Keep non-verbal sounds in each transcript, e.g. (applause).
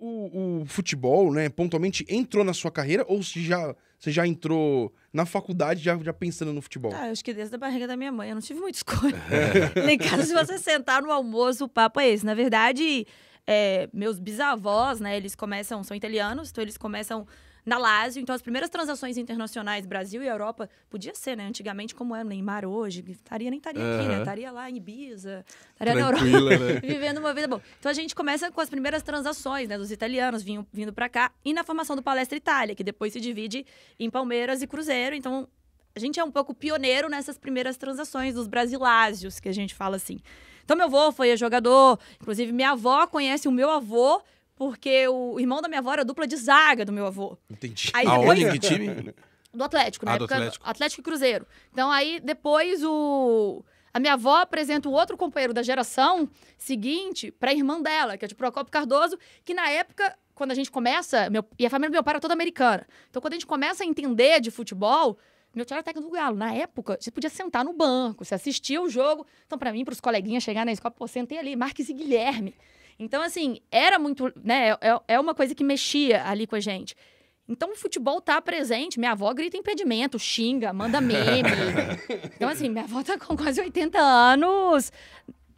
o, o, futebol, né, pontualmente, entrou na sua carreira ou se já, você já entrou na faculdade já, já pensando no futebol? Ah, eu acho que desde a barriga da minha mãe, eu não tive muita (laughs) escolha. Nem caso se você sentar no almoço, o papo é esse. Na verdade, é, meus bisavós, né, eles começam, são italianos, então eles começam na Lazio. Então, as primeiras transações internacionais Brasil e Europa, podia ser, né? Antigamente, como é Neymar hoje, estaria, nem estaria uhum. aqui, né? Estaria lá em Ibiza, estaria na Europa, né? (laughs) vivendo uma vida boa. Então, a gente começa com as primeiras transações, né? Dos italianos vindo vindo para cá e na formação do Palestra Itália, que depois se divide em Palmeiras e Cruzeiro. Então, a gente é um pouco pioneiro nessas primeiras transações dos brasilásios, que a gente fala assim. Então, meu avô foi jogador, inclusive minha avó conhece o meu avô porque o irmão da minha avó era dupla de zaga do meu avô. Entendi. Aí a Depois... Que time? Do Atlético, né? Ah, do Atlético. Atlético e Cruzeiro. Então aí depois o... A minha avó apresenta o outro companheiro da geração seguinte para a irmã dela, que é de Procopio Cardoso, que na época, quando a gente começa, meu, e a família do meu pai era toda americana. Então, quando a gente começa a entender de futebol, meu tio era técnico do Galo. Na época, você podia sentar no banco, você assistia o jogo. Então, para mim, para os coleguinhas chegar na escola, pô, sentei ali, Marques e Guilherme. Então, assim, era muito. Né, é, é, é uma coisa que mexia ali com a gente. Então, o futebol tá presente. Minha avó grita impedimento, xinga, manda meme. (laughs) então, assim, minha avó tá com quase 80 anos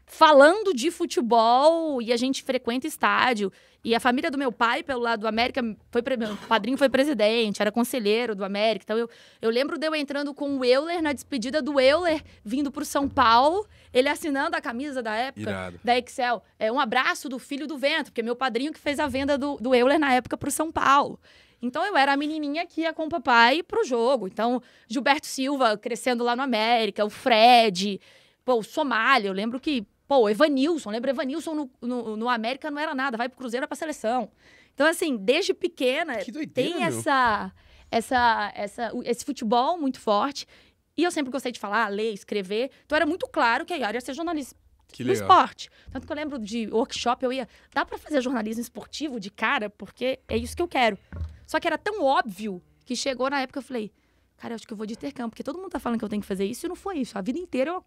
falando de futebol e a gente frequenta estádio. E a família do meu pai, pelo lado do América, foi pre... meu padrinho foi presidente, era conselheiro do América. Então eu, eu lembro de eu entrando com o Euler na despedida do Euler vindo para o São Paulo, ele assinando a camisa da época Irado. da Excel. É um abraço do filho do vento, porque é meu padrinho que fez a venda do, do Euler na época para o São Paulo. Então eu era a menininha que ia com o papai pro jogo. Então Gilberto Silva crescendo lá no América, o Fred, pô, o Somália, eu lembro que Pô, Evanilson, lembra Evanilson no, no, no América não era nada, vai pro Cruzeiro, vai pra seleção. Então, assim, desde pequena doideira, tem essa, essa, essa, esse futebol muito forte. E eu sempre gostei de falar, ler, escrever. Então era muito claro que a Yara ia ser jornalista que no esporte. Tanto que eu lembro de workshop, eu ia. Dá para fazer jornalismo esportivo de cara, porque é isso que eu quero. Só que era tão óbvio que chegou na época eu falei, cara, eu acho que eu vou de intercâmbio, porque todo mundo tá falando que eu tenho que fazer isso e não foi isso. A vida inteira eu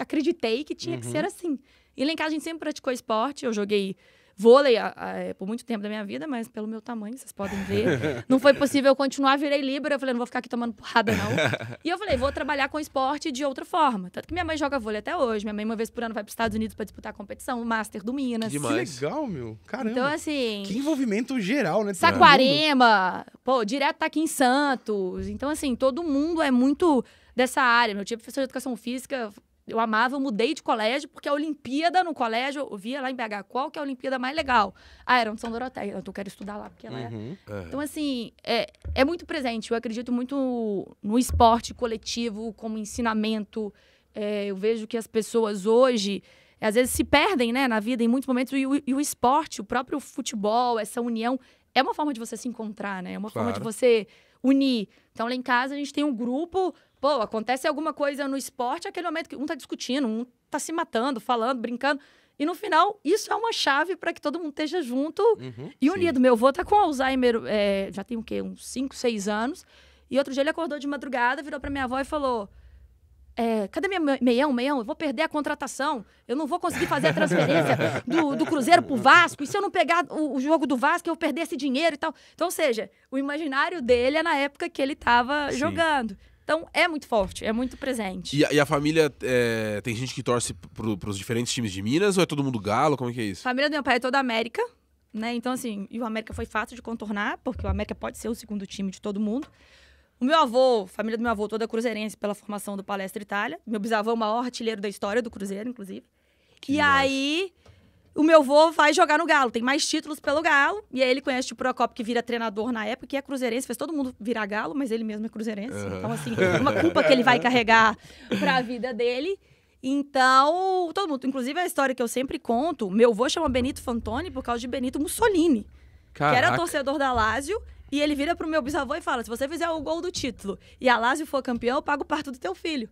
acreditei que tinha uhum. que ser uhum. assim. E lá em casa a gente sempre praticou esporte, eu joguei vôlei a, a, é, por muito tempo da minha vida, mas pelo meu tamanho, vocês podem ver, (laughs) não foi possível continuar, virei libra, eu falei, não vou ficar aqui tomando porrada não. (laughs) E eu falei, vou trabalhar com esporte de outra forma. Tanto que minha mãe joga vôlei até hoje, minha mãe uma vez por ano vai para os Estados Unidos para disputar a competição, o Master do Minas. Que, que legal, meu. Caramba. Então assim, que envolvimento geral, né? Saquarema, pô, direto tá aqui em Santos. Então assim, todo mundo é muito dessa área. Meu tio é professor de educação física, eu amava, eu mudei de colégio, porque a Olimpíada no colégio, eu via lá em BH, qual que é a Olimpíada mais legal? Ah, era de São Doroteia, então eu quero estudar lá, porque ela é uhum. é. Então, assim, é, é muito presente. Eu acredito muito no esporte coletivo, como ensinamento. É, eu vejo que as pessoas hoje, às vezes, se perdem né, na vida em muitos momentos, e o, e o esporte, o próprio futebol, essa união, é uma forma de você se encontrar, né? É uma claro. forma de você unir. Então, lá em casa, a gente tem um grupo Pô, acontece alguma coisa no esporte, aquele momento que um tá discutindo, um tá se matando, falando, brincando. E no final, isso é uma chave para que todo mundo esteja junto uhum, e unido. Sim. Meu avô tá com Alzheimer, é, já tem o quê? Uns 5, 6 anos. E outro dia ele acordou de madrugada, virou para minha avó e falou: é, cadê minha meião, meião? Eu vou perder a contratação. Eu não vou conseguir fazer a transferência do, do Cruzeiro pro Vasco. E se eu não pegar o, o, jogo do Vasco, eu vou perder esse dinheiro e tal. Então, ou seja, o imaginário dele é na época que ele estava jogando. Então é muito forte, é muito presente. E, a, e a família, é, tem gente que torce pro, pros diferentes times de Minas ou é todo mundo galo? Como é que é isso? A família do meu pai é toda América, né? Então, assim, e o América foi fácil de contornar, porque o América pode ser o segundo time de todo mundo. O meu avô, família do meu avô, toda cruzeirense pela formação do Palestra Itália. Meu bisavô é o maior artilheiro da história do Cruzeiro, inclusive. Que e nossa. aí o meu avô vai jogar no Galo, tem mais títulos pelo Galo. E aí ele conhece tipo, o Procopio, que vira treinador na época, que é cruzeirense, fez todo mundo virar Galo, mas ele mesmo é cruzeirense. Uhum. Então, assim, uma culpa que ele vai carregar para a vida dele. Então, todo mundo. Inclusive, a história que eu sempre conto, meu avô chama Benito Fantoni por causa de Benito Mussolini, Caraca. que era torcedor da Lazio. E ele vira pro meu bisavô e fala: se você fizer o gol do título e a Lazio for campeão, eu pago o parto do teu filho.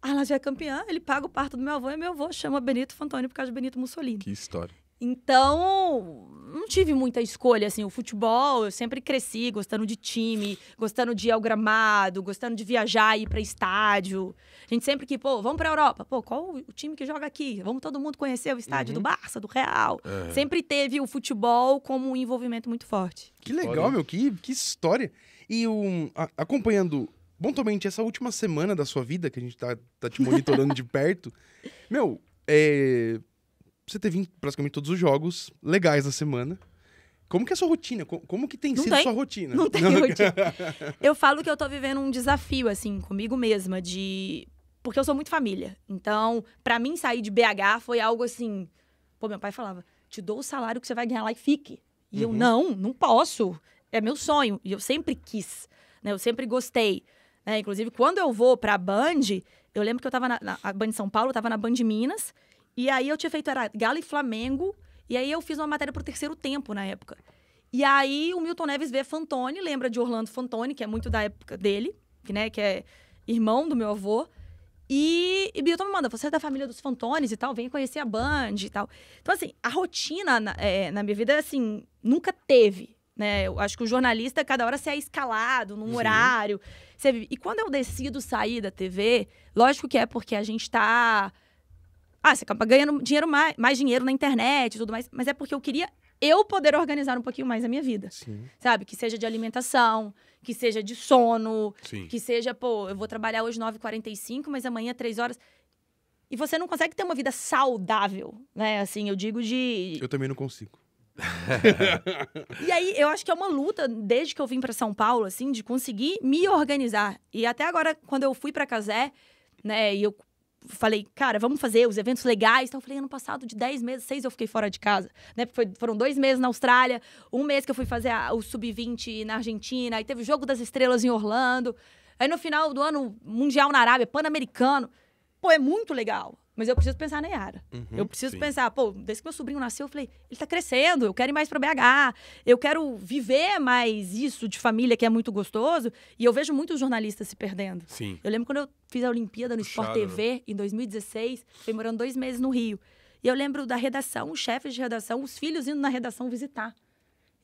Ah, ela já é campeã, ele paga o parto do meu avô e meu avô chama Benito Fantoni por causa de Benito Mussolini. Que história. Então, não tive muita escolha, assim, o futebol, eu sempre cresci gostando de time, gostando de ir ao gramado, gostando de viajar, e ir para estádio. A gente sempre que, pô, vamos para Europa, pô, qual o time que joga aqui? Vamos todo mundo conhecer o estádio uhum. do Barça, do Real. É. Sempre teve o futebol como um envolvimento muito forte. Que legal, meu, que, que história. E um, a, acompanhando Bom, Tomente, essa última semana da sua vida, que a gente tá, tá te monitorando de (laughs) perto, meu, é... você teve praticamente todos os jogos legais da semana. Como que é a sua rotina? Como que tem não sido tem. sua rotina? Não tem (laughs) rotina. Eu falo que eu tô vivendo um desafio, assim, comigo mesma, de... Porque eu sou muito família. Então, para mim, sair de BH foi algo assim... Pô, meu pai falava, te dou o salário que você vai ganhar lá e fique. E uhum. eu, não, não posso. É meu sonho. E eu sempre quis, né? Eu sempre gostei. Né? Inclusive, quando eu vou pra Band, eu lembro que eu tava na, na Band São Paulo, eu tava na Band Minas, e aí eu tinha feito, era Galo e Flamengo, e aí eu fiz uma matéria pro terceiro tempo na época. E aí o Milton Neves vê Fantoni, lembra de Orlando Fantoni, que é muito da época dele, que, né, que é irmão do meu avô. E, e Milton me manda, você é da família dos Fantones e tal, vem conhecer a Band e tal. Então, assim, a rotina na, é, na minha vida, assim, nunca teve. Né? Eu acho que o jornalista, cada hora, você é escalado num Sim. horário. Você vive. E quando eu decido sair da TV, lógico que é porque a gente tá. Ah, você acaba ganhando dinheiro mais, mais dinheiro na internet e tudo mais. Mas é porque eu queria eu poder organizar um pouquinho mais a minha vida. Sim. Sabe? Que seja de alimentação, que seja de sono, Sim. que seja, pô, eu vou trabalhar hoje 9h45, mas amanhã 3 horas. E você não consegue ter uma vida saudável, né? Assim, eu digo de. Eu também não consigo. (laughs) e aí, eu acho que é uma luta, desde que eu vim para São Paulo, assim, de conseguir me organizar. E até agora, quando eu fui para Casé, né, e eu falei, cara, vamos fazer os eventos legais. Então, eu falei, ano passado, de 10 meses, 6 eu fiquei fora de casa, né? Porque foi, foram dois meses na Austrália, um mês que eu fui fazer a, o Sub-20 na Argentina, aí teve o Jogo das Estrelas em Orlando. Aí, no final do ano, Mundial na Arábia, Pan-Americano pô, é muito legal. Mas eu preciso pensar na Yara. Uhum, eu preciso sim. pensar, pô, desde que meu sobrinho nasceu, eu falei, ele tá crescendo, eu quero ir mais pra BH, eu quero viver mais isso de família, que é muito gostoso. E eu vejo muitos jornalistas se perdendo. Sim. Eu lembro quando eu fiz a Olimpíada no Sport né? TV, em 2016, fui morando dois meses no Rio. E eu lembro da redação, os chefes de redação, os filhos indo na redação visitar.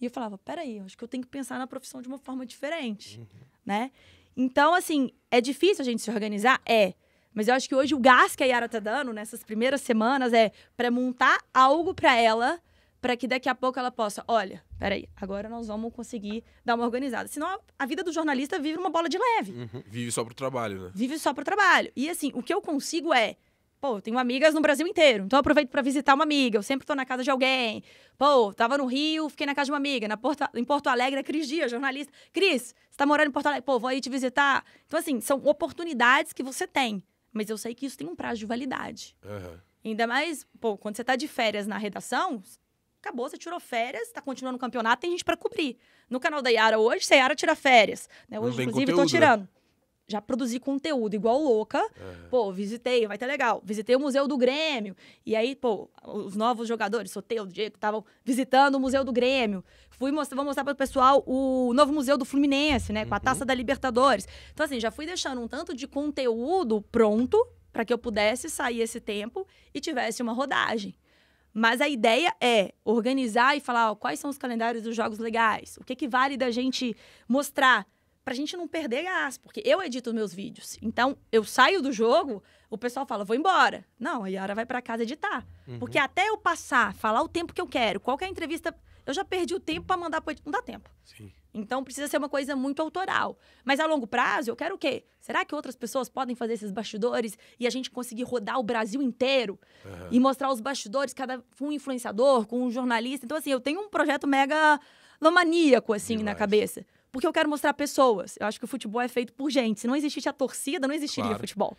E eu falava, peraí, acho que eu tenho que pensar na profissão de uma forma diferente, uhum. né? Então, assim, é difícil a gente se organizar? É. Mas eu acho que hoje o gás que a Yara tá dando nessas primeiras semanas é para montar algo para ela, para que daqui a pouco ela possa, olha, peraí, agora nós vamos conseguir dar uma organizada. Senão a vida do jornalista vive uma bola de leve. Uhum. Vive só pro trabalho, né? Vive só pro trabalho. E assim, o que eu consigo é pô, tenho amigas no Brasil inteiro, então aproveito para visitar uma amiga. Eu sempre tô na casa de alguém. Pô, tava no Rio, fiquei na casa de uma amiga. Na Porto, em Porto Alegre, a é Cris Dias, jornalista. Cris, você tá morando em Porto Alegre? Pô, vou aí te visitar. Então, assim, são oportunidades que você tem. Mas eu sei que isso tem um prazo de validade. Uhum. Ainda mais, pô, quando você tá de férias na redação, acabou, você tirou férias, tá continuando o campeonato, tem gente para cobrir. No canal da Yara hoje, se a Yara tira férias. Né? Hoje, inclusive, estão né? tirando. Né? já produzi conteúdo igual louca. Pô, visitei, vai ter tá legal. Visitei o Museu do Grêmio. E aí, pô, os novos jogadores, Soteu, Diego, estavam visitando o Museu do Grêmio. Fui mostrar, vou mostrar para o pessoal o novo Museu do Fluminense, né? Com a taça uhum. da Libertadores. Então, assim, já fui deixando um tanto de conteúdo pronto para que eu pudesse sair esse tempo e tivesse uma rodagem. Mas a ideia é organizar e falar ó, quais são os calendários dos jogos legais, o que, que vale da gente mostrar pra gente não perder gás, porque eu edito meus vídeos. Então, eu saio do jogo, o pessoal fala, vou embora. Não, a Yara vai para casa editar. Uhum. Porque até eu passar, falar o tempo que eu quero, qualquer é entrevista, eu já perdi o tempo para mandar pro Não dá tempo. Sim. Então, precisa ser uma coisa muito autoral. Mas a longo prazo, eu quero o quê? Será que outras pessoas podem fazer esses bastidores e a gente conseguir rodar o Brasil inteiro uhum. e mostrar os bastidores, cada um influenciador, com um jornalista? Então, assim, eu tenho um projeto mega lomaníaco, assim, Demais. na cabeça. Porque eu quero mostrar pessoas. Eu acho que o futebol é feito por gente. Se não existisse a torcida, não existiria claro. futebol.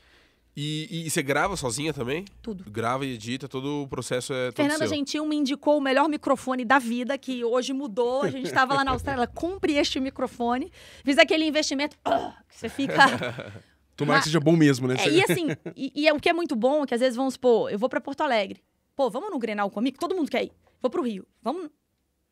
E, e, e, você grava sozinha também? Tudo. Grava e edita, todo o processo é todo Fernanda seu. Gentil me indicou o melhor microfone da vida, que hoje mudou. A gente estava lá na Austrália, cumpre este microfone. Fiz aquele investimento, uh, que você fica... (laughs) Tomara que seja bom mesmo, né? É, e assim, e, e, é, o que é muito bom, é que às vezes vamos supor, eu vou para Porto Alegre. Pô, vamos no Grenal comigo? Todo mundo quer ir. Vou pro Rio. Vamos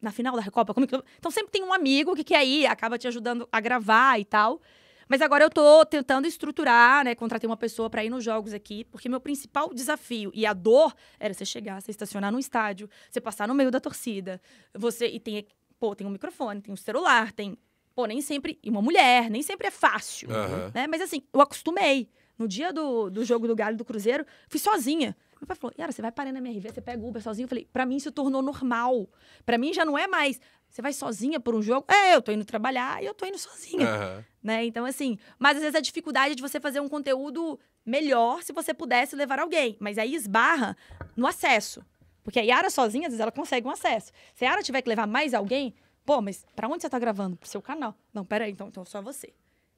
na final da Recopa, como que... Então sempre tem um amigo que quer ir, acaba te ajudando a gravar e tal. Mas agora eu tô tentando estruturar, né? Contratei uma pessoa para ir nos jogos aqui, porque meu principal desafio e a dor era você chegar, você estacionar num estádio, você passar no meio da torcida, você e tem pô, tem um microfone, tem um celular, tem pô, nem sempre e uma mulher, nem sempre é fácil, uhum. né? Mas assim, eu acostumei. No dia do, do jogo do Galo do Cruzeiro, fui sozinha. Meu pai falou, Yara, você vai parar na MRV, você pega o Uber sozinho. Eu falei, pra mim isso tornou normal. Pra mim já não é mais, você vai sozinha por um jogo? É, eu tô indo trabalhar e eu tô indo sozinha. Uhum. Né? Então, assim, mas às vezes a dificuldade é de você fazer um conteúdo melhor se você pudesse levar alguém. Mas aí esbarra no acesso. Porque a Yara sozinha, às vezes, ela consegue um acesso. Se a Yara tiver que levar mais alguém, pô, mas pra onde você tá gravando? Pro seu canal. Não, peraí, então, então é só você.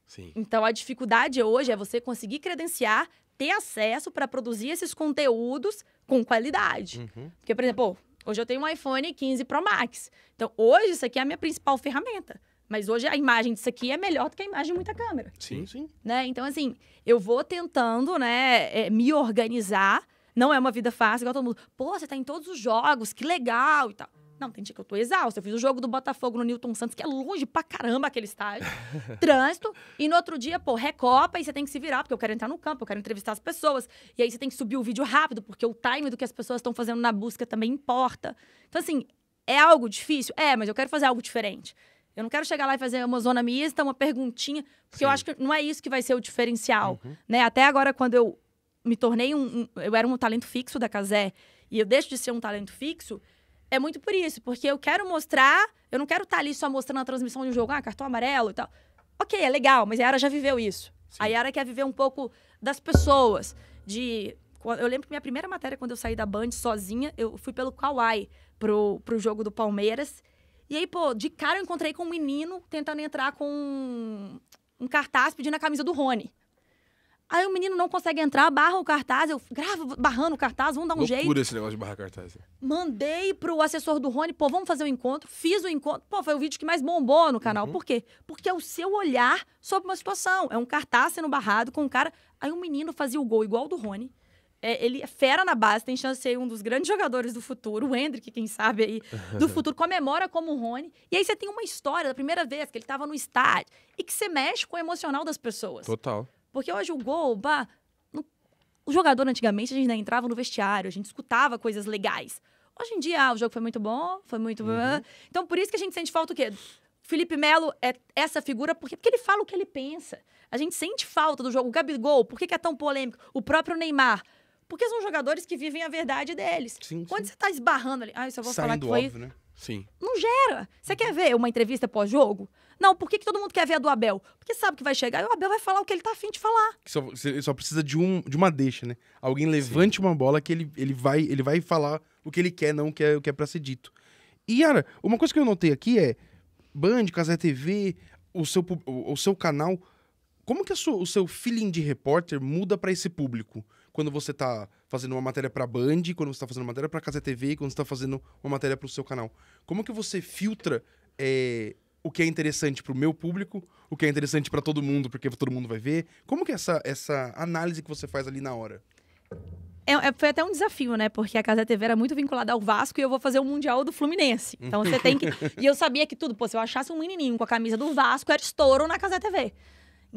Sim. Então a dificuldade hoje é você conseguir credenciar ter acesso para produzir esses conteúdos com qualidade. Uhum. Porque, por exemplo, hoje eu tenho um iPhone 15 Pro Max. Então, hoje isso aqui é a minha principal ferramenta. Mas hoje a imagem disso aqui é melhor do que a imagem de muita câmera. Sim, sim. Né? Então, assim, eu vou tentando né, é, me organizar. Não é uma vida fácil, igual todo mundo. Pô, você tá em todos os jogos, que legal e tal. Não, tem dia que eu tô exausta. Eu fiz o jogo do Botafogo no Newton Santos, que é longe pra caramba aquele estádio. (laughs) Trânsito. E no outro dia, pô, recopa e você tem que se virar, porque eu quero entrar no campo, eu quero entrevistar as pessoas. E aí você tem que subir o vídeo rápido, porque o time do que as pessoas estão fazendo na busca também importa. Então, assim, é algo difícil? É, mas eu quero fazer algo diferente. Eu não quero chegar lá e fazer uma zona mista, uma perguntinha, porque Sim. eu acho que não é isso que vai ser o diferencial. Uhum. Né? Até agora, quando eu me tornei um, um, Eu era um talento fixo da Casé, e eu deixo de ser um talento fixo é muito por isso, porque eu quero mostrar, eu não quero estar tá ali só mostrando a transmissão de um jogo, ah, cartão amarelo e tal. Ok, é legal, mas a Yara já viveu isso. Sim. A Yara quer viver um pouco das pessoas, de... Eu lembro que minha primeira matéria, quando eu saí da Band sozinha, eu fui pelo Kawai pro, pro jogo do Palmeiras. E aí, pô, de cara eu encontrei com um menino tentando entrar com um, um cartaz pedindo a camisa do Rony. Aí o menino não consegue entrar, barra o cartaz. Eu gravo barrando o cartaz, vamos dar um Loucura jeito. Loucura esse negócio de barrar cartaz. Mandei pro assessor do Rony, pô, vamos fazer o um encontro. Fiz o encontro. Pô, foi o vídeo que mais bombou no canal. Uhum. Por quê? Porque é o seu olhar sobre uma situação. É um cartaz sendo barrado com um cara. Aí o menino fazia o gol igual do Rony. É, ele é fera na base, tem chance de ser um dos grandes jogadores do futuro, o Hendrick, quem sabe aí, do (laughs) futuro, comemora como o Rony. E aí você tem uma história da primeira vez que ele estava no estádio e que você mexe com o emocional das pessoas. Total. Porque hoje o gol, bah, no... o jogador antigamente a gente né, entrava no vestiário, a gente escutava coisas legais. Hoje em dia, ah, o jogo foi muito bom, foi muito. Uhum. Então, por isso que a gente sente falta o quê? Felipe Melo é essa figura porque, porque ele fala o que ele pensa. A gente sente falta do jogo. O Gabigol, por que, que é tão polêmico? O próprio Neymar. Porque são jogadores que vivem a verdade deles. Sim, Quando sim. você tá esbarrando ali, ah, isso eu vou Saindo falar que foi. Óbvio, né? Sim. Não gera. Você quer ver uma entrevista pós-jogo? Não, por que, que todo mundo quer ver a do Abel? Porque sabe que vai chegar e o Abel vai falar o que ele tá afim de falar. Só, só precisa de, um, de uma deixa, né? Alguém levante Sim. uma bola que ele, ele, vai, ele vai falar o que ele quer, não o que é, o que é pra ser dito. E, Yara, uma coisa que eu notei aqui é Band, Casé TV, o seu, o, o seu canal. Como que sua, o seu feeling de repórter muda para esse público? Quando você tá fazendo uma matéria para Band, quando você tá fazendo uma matéria para Casé TV, quando você tá fazendo uma matéria para o seu canal. Como que você filtra é, o que é interessante para o meu público, o que é interessante para todo mundo, porque todo mundo vai ver. Como que é essa, essa análise que você faz ali na hora? É, é, foi até um desafio, né? Porque a Casa TV era muito vinculada ao Vasco e eu vou fazer o Mundial do Fluminense. Então você tem que. (laughs) e eu sabia que tudo, pô, se eu achasse um menininho com a camisa do Vasco, era estouro na Casa TV.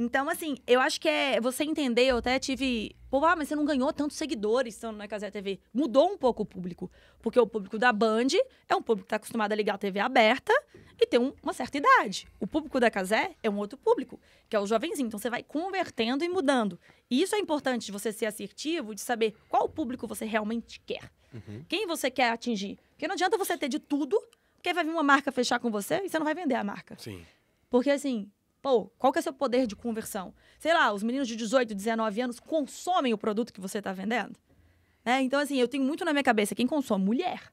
Então, assim, eu acho que é você entender, eu até tive. Pô, ah, mas você não ganhou tantos seguidores estando na Casé TV. Mudou um pouco o público. Porque o público da Band é um público que está acostumado a ligar a TV aberta e tem um, uma certa idade. O público da Casé é um outro público, que é o jovenzinho. Então você vai convertendo e mudando. E isso é importante de você ser assertivo, de saber qual público você realmente quer. Uhum. Quem você quer atingir. Porque não adianta você ter de tudo, porque vai vir uma marca fechar com você e você não vai vender a marca. Sim. Porque assim, Pô, qual que é o seu poder de conversão? Sei lá, os meninos de 18, 19 anos consomem o produto que você está vendendo? né? então, assim, eu tenho muito na minha cabeça quem consome mulher.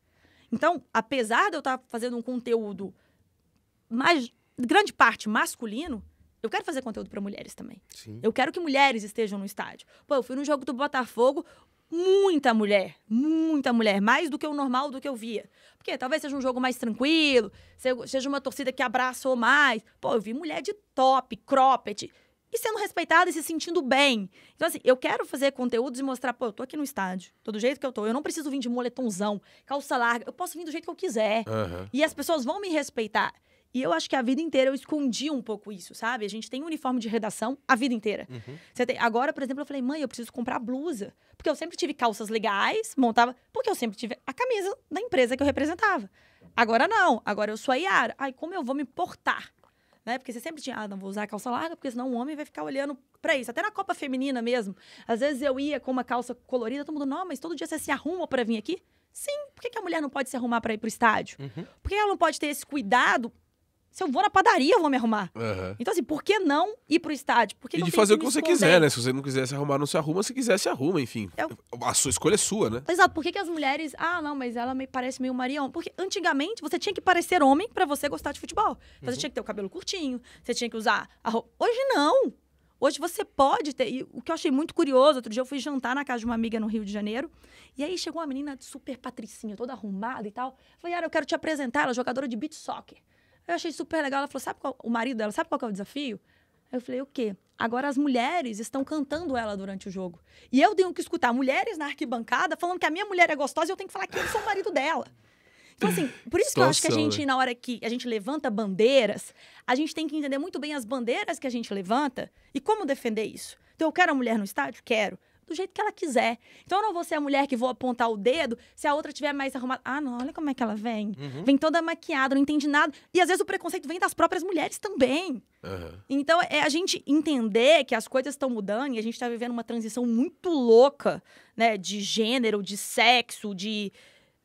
Então, apesar de eu estar tá fazendo um conteúdo mais, grande parte masculino, eu quero fazer conteúdo para mulheres também. Sim. Eu quero que mulheres estejam no estádio. Pô, eu fui no jogo do Botafogo, muita mulher, muita mulher, mais do que o normal do que eu via. Porque talvez seja um jogo mais tranquilo, seja uma torcida que abraçou mais. Pô, eu vi mulher de top, cropped, e sendo respeitada e se sentindo bem. Então, assim, eu quero fazer conteúdos e mostrar, pô, eu tô aqui no estádio, tô do jeito que eu tô. Eu não preciso vir de moletomzão, calça larga, eu posso vir do jeito que eu quiser. Uhum. E as pessoas vão me respeitar. E eu acho que a vida inteira eu escondi um pouco isso, sabe? A gente tem um uniforme de redação a vida inteira. Uhum. Tem... Agora, por exemplo, eu falei, mãe, eu preciso comprar blusa. Porque eu sempre tive calças legais, montava. Porque eu sempre tive a camisa da empresa que eu representava. Agora não, agora eu sou a Yara. Ai, como eu vou me portar? Né? Porque você sempre tinha, ah, não vou usar a calça larga, porque senão o homem vai ficar olhando para isso. Até na Copa Feminina mesmo. Às vezes eu ia com uma calça colorida, todo mundo, não, mas todo dia você se arruma para vir aqui? Sim, por que, que, a mulher não pode se arrumar para ir pro estádio? Uhum. Por que ela não pode ter esse cuidado se eu vou na padaria, eu vou me arrumar. Uhum. Então, assim, por que não ir pro estádio? Por que e de fazer o que você esconder? quiser, né? Se você não quiser se arrumar, não se arruma. Se quiser, se arruma, enfim. Eu... A sua escolha é sua, né? Exato. Por que, que as mulheres. Ah, não, mas ela me parece meio Marião. Porque antigamente você tinha que parecer homem para você gostar de futebol. Uhum. você tinha que ter o cabelo curtinho, você tinha que usar a roupa. Hoje não. Hoje você pode ter. E o que eu achei muito curioso, outro dia eu fui jantar na casa de uma amiga no Rio de Janeiro. E aí chegou uma menina super patricinha, toda arrumada e tal. falei, ah, eu quero te apresentar. Ela é jogadora de beach soccer. Eu achei super legal. Ela falou: sabe qual, o marido dela, sabe qual é o desafio? eu falei: o quê? Agora as mulheres estão cantando ela durante o jogo. E eu tenho que escutar mulheres na arquibancada falando que a minha mulher é gostosa e eu tenho que falar que eu sou o marido dela. Então, assim, por isso que eu acho que a gente, né? na hora que a gente levanta bandeiras, a gente tem que entender muito bem as bandeiras que a gente levanta e como defender isso. Então, eu quero a mulher no estádio? Quero do jeito que ela quiser. Então eu não vou ser a mulher que vou apontar o dedo se a outra tiver mais arrumada. Ah, não, olha como é que ela vem. Uhum. Vem toda maquiada, não entende nada. E às vezes o preconceito vem das próprias mulheres também. Uhum. Então é a gente entender que as coisas estão mudando e a gente está vivendo uma transição muito louca, né? De gênero, de sexo, de.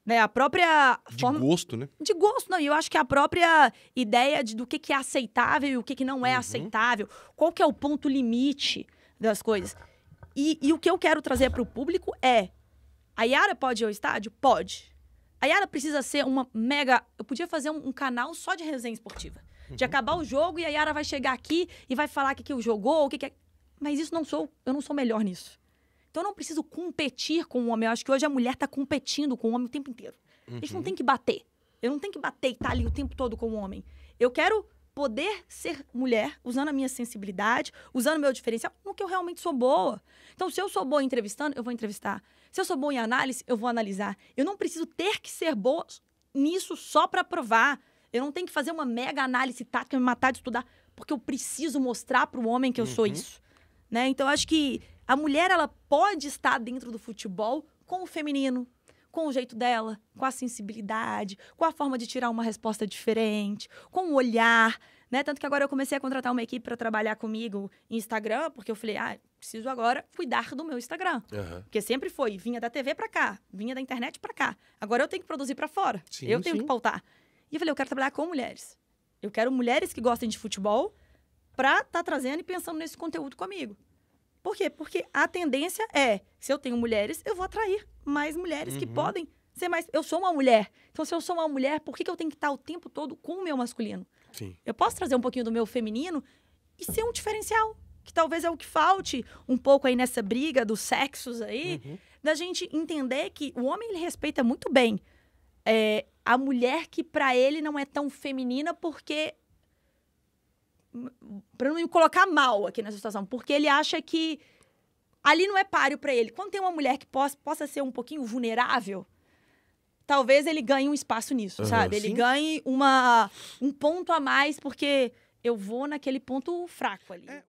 Né, a própria de forma... gosto, né? De gosto, não. E eu acho que a própria ideia de, do que, que é aceitável e o que, que não é uhum. aceitável. Qual que é o ponto limite das coisas. E, e o que eu quero trazer para o público é: a Yara pode ir ao estádio? Pode. A Yara precisa ser uma mega. Eu podia fazer um, um canal só de resenha esportiva. De uhum. acabar o jogo e a Yara vai chegar aqui e vai falar que, que eu jogou, o que, que é. Mas isso não sou, eu não sou melhor nisso. Então eu não preciso competir com o homem. Eu acho que hoje a mulher está competindo com o homem o tempo inteiro. Uhum. A gente não tem que bater. Eu não tenho que bater e estar tá ali o tempo todo com o homem. Eu quero poder ser mulher, usando a minha sensibilidade, usando o meu diferencial, no que eu realmente sou boa. Então, se eu sou boa entrevistando, eu vou entrevistar. Se eu sou boa em análise, eu vou analisar. Eu não preciso ter que ser boa nisso só para provar. Eu não tenho que fazer uma mega análise tática, me matar de estudar, porque eu preciso mostrar para o homem que eu uhum. sou isso. Né? Então, acho que a mulher ela pode estar dentro do futebol com o feminino, com o jeito dela, com a sensibilidade, com a forma de tirar uma resposta diferente, com o olhar, né? Tanto que agora eu comecei a contratar uma equipe para trabalhar comigo em Instagram, porque eu falei, ah, preciso agora cuidar do meu Instagram. Uhum. Porque sempre foi, vinha da TV para cá, vinha da internet para cá. Agora eu tenho que produzir para fora. Sim, eu tenho sim. que pautar. E eu falei, eu quero trabalhar com mulheres. Eu quero mulheres que gostem de futebol para estar tá trazendo e pensando nesse conteúdo comigo. Por quê? Porque a tendência é, se eu tenho mulheres, eu vou atrair mais mulheres uhum. que podem ser mais. Eu sou uma mulher. Então, se eu sou uma mulher, por que, que eu tenho que estar o tempo todo com o meu masculino? Sim. Eu posso trazer um pouquinho do meu feminino e ser um diferencial. Que talvez é o que falte um pouco aí nessa briga dos sexos aí, uhum. da gente entender que o homem ele respeita muito bem é, a mulher que para ele não é tão feminina porque para não me colocar mal aqui nessa situação, porque ele acha que ali não é páreo para ele. Quando tem uma mulher que possa, possa ser um pouquinho vulnerável, talvez ele ganhe um espaço nisso, uhum, sabe? Ele sim. ganhe uma, um ponto a mais, porque eu vou naquele ponto fraco ali. É.